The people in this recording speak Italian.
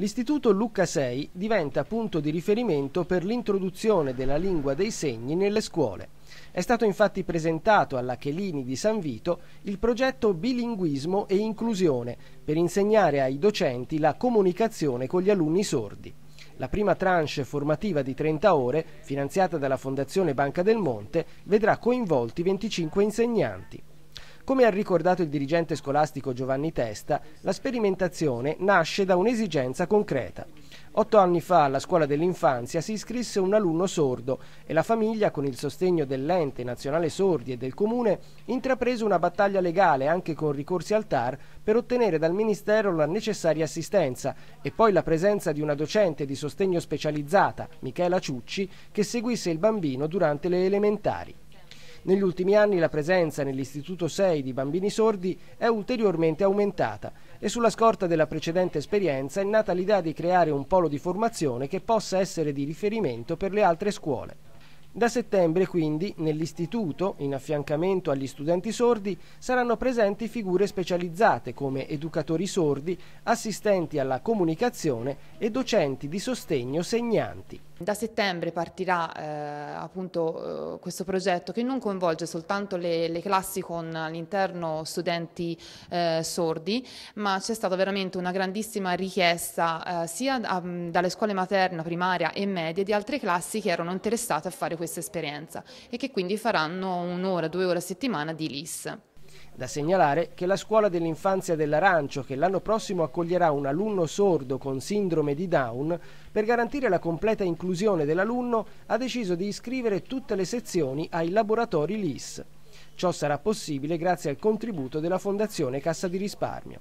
L'Istituto Lucca 6 diventa punto di riferimento per l'introduzione della lingua dei segni nelle scuole. È stato infatti presentato alla Chelini di San Vito il progetto Bilinguismo e Inclusione per insegnare ai docenti la comunicazione con gli alunni sordi. La prima tranche formativa di 30 ore, finanziata dalla Fondazione Banca del Monte, vedrà coinvolti 25 insegnanti. Come ha ricordato il dirigente scolastico Giovanni Testa, la sperimentazione nasce da un'esigenza concreta. Otto anni fa alla scuola dell'infanzia si iscrisse un alunno sordo e la famiglia, con il sostegno dell'ente nazionale sordi e del comune, intraprese una battaglia legale anche con ricorsi al TAR per ottenere dal Ministero la necessaria assistenza e poi la presenza di una docente di sostegno specializzata, Michela Ciucci, che seguisse il bambino durante le elementari. Negli ultimi anni la presenza nell'Istituto 6 di bambini sordi è ulteriormente aumentata e sulla scorta della precedente esperienza è nata l'idea di creare un polo di formazione che possa essere di riferimento per le altre scuole. Da settembre quindi nell'istituto, in affiancamento agli studenti sordi, saranno presenti figure specializzate come educatori sordi, assistenti alla comunicazione e docenti di sostegno segnanti. Da settembre partirà eh, appunto eh, questo progetto che non coinvolge soltanto le, le classi con all'interno studenti eh, sordi, ma c'è stata veramente una grandissima richiesta eh, sia da, mm, dalle scuole materna, primaria e media di altre classi che erano interessate a fare questa esperienza e che quindi faranno un'ora, due ore a settimana di LIS. Da segnalare che la scuola dell'infanzia dell'Arancio, che l'anno prossimo accoglierà un alunno sordo con sindrome di Down, per garantire la completa inclusione dell'alunno ha deciso di iscrivere tutte le sezioni ai laboratori LIS. Ciò sarà possibile grazie al contributo della Fondazione Cassa di Risparmio.